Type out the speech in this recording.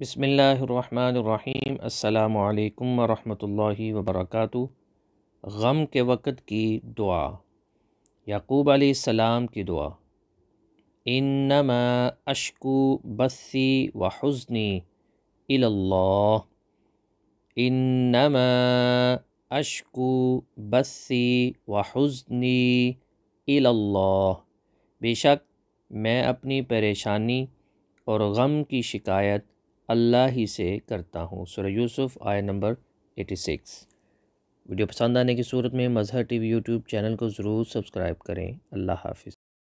بسم اللہ الرحمن الرحیم السلام علیکم ورحمۃ اللہ وبرکاتہ غم کے وقت کی دعا یعقوب علیہ السلام کی دعا انما اشکو بسی و حزنی اللہ انما اشکو بسی و حضنی اللہ بے شک میں اپنی پریشانی اور غم کی شکایت اللہ ہی سے کرتا ہوں سورہ یوسف آئے نمبر ایٹی سکس ویڈیو پسند آنے کی صورت میں مظہر ٹی وی یوٹیوب چینل کو ضرور سبسکرائب کریں اللہ حافظ